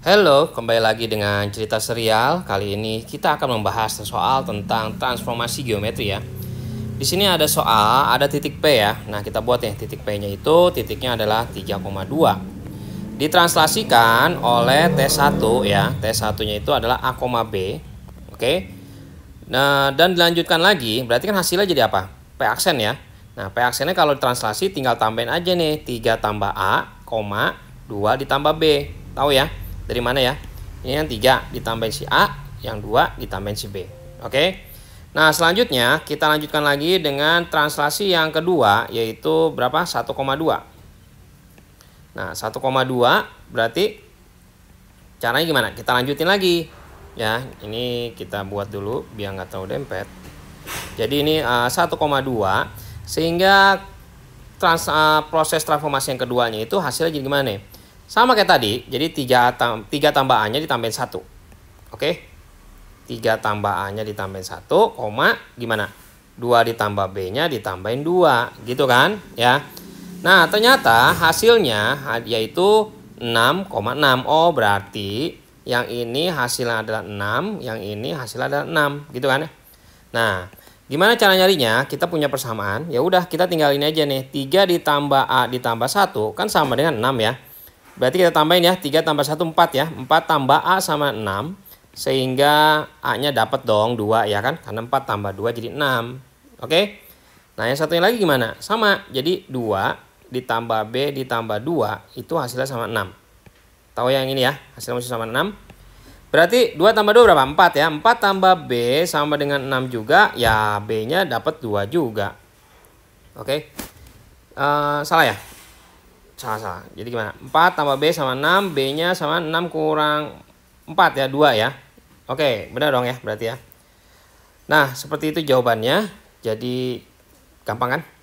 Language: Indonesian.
Halo, kembali lagi dengan cerita serial. Kali ini kita akan membahas soal tentang transformasi geometri ya. Di sini ada soal, ada titik P ya. Nah, kita buat ya titik P-nya itu titiknya adalah 3,2. Ditranslasikan oleh T1 ya. T1-nya itu adalah A, B. Oke. Nah, dan dilanjutkan lagi, berarti kan hasilnya jadi apa? P aksen ya. Nah, P aksennya kalau ditranslasi tinggal tambahin aja nih 3 tambah A, 2 ditambah B. Tahu ya? dari mana ya? Ini yang tiga ditambahin si A, yang dua ditambahin si B. Oke. Nah, selanjutnya kita lanjutkan lagi dengan translasi yang kedua yaitu berapa? 1,2. Nah, 1,2 berarti caranya gimana? Kita lanjutin lagi. Ya, ini kita buat dulu biar nggak terlalu dempet. Jadi ini uh, eh, 1,2 sehingga trans, uh, proses transformasi yang keduanya itu hasilnya jadi gimana nih? Sama kayak tadi, jadi tiga tiga tambahannya ditambahin satu, Oke? Tiga tambahannya ditambahin satu, koma gimana? Dua ditambah B-nya ditambahin dua, Gitu kan? Ya. Nah, ternyata hasilnya yaitu 6,6. Oh, berarti yang ini hasilnya adalah 6, yang ini hasilnya adalah 6. Gitu kan? Ya? Nah, Gimana cara nyarinya? Kita punya persamaan. Ya udah, kita tinggal ini aja nih. 3 ditambah A ditambah 1 kan sama dengan 6 ya. Berarti kita tambahin ya, 3 tambah 1, 4 ya. 4 tambah A sama 6, sehingga A-nya dapat dong 2 ya kan. Karena 4 tambah 2 jadi 6. Oke. Nah yang satunya lagi gimana? Sama, jadi 2 ditambah B ditambah 2 itu hasilnya sama 6. Tahu yang ini ya, hasilnya masih sama 6. Berarti 2 tambah 2 berapa? 4 ya. 4 tambah B sama dengan 6 juga. Ya B-nya dapat 2 juga. Oke. Okay. Uh, eh, salah ya? Salah-salah. Jadi gimana? 4 tambah B sama 6. B-nya sama 6 kurang 4 ya. 2 ya. Oke, benar dong ya berarti ya. Nah, seperti itu jawabannya. Jadi gampang kan?